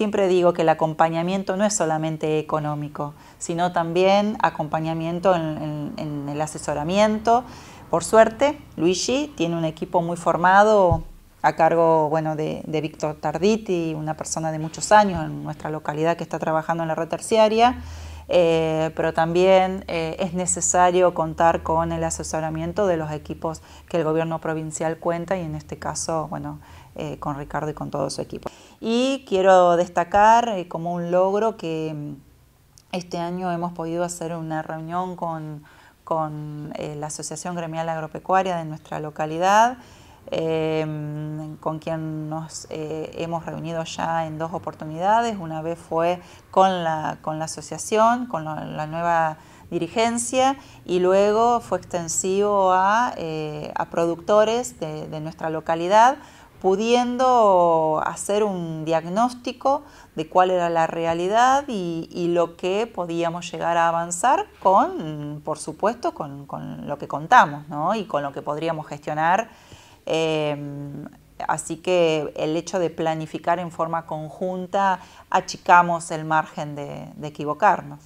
Siempre digo que el acompañamiento no es solamente económico, sino también acompañamiento en, el asesoramiento. Por suerte, Luigi tiene un equipo muy formado a cargo bueno, de Víctor Tarditi, una persona de muchos años en nuestra localidad que está trabajando en la red terciaria eh, pero también eh, es necesario contar con el asesoramiento de los equipos que el gobierno provincial cuenta y en este caso, bueno, eh, con Ricardo y con todo su equipo. Y quiero destacar como un logro que mm, este año hemos podido hacer una reunión con la Asociación Gremial Agropecuaria de nuestra localidad, Em, con quien nos eh, hemos reunido ya en dos oportunidades. Una vez fue con la, asociación, con la, nueva dirigencia y luego fue extensivo a, eh, productores de, nuestra localidad pudiendo hacer un diagnóstico de cuál era la realidad y, lo que podíamos llegar a avanzar con, por supuesto, con, lo que contamos y con lo que podríamos gestionar Em, así que el hecho de planificar en forma conjunta achicamos el margen de equivocarnos.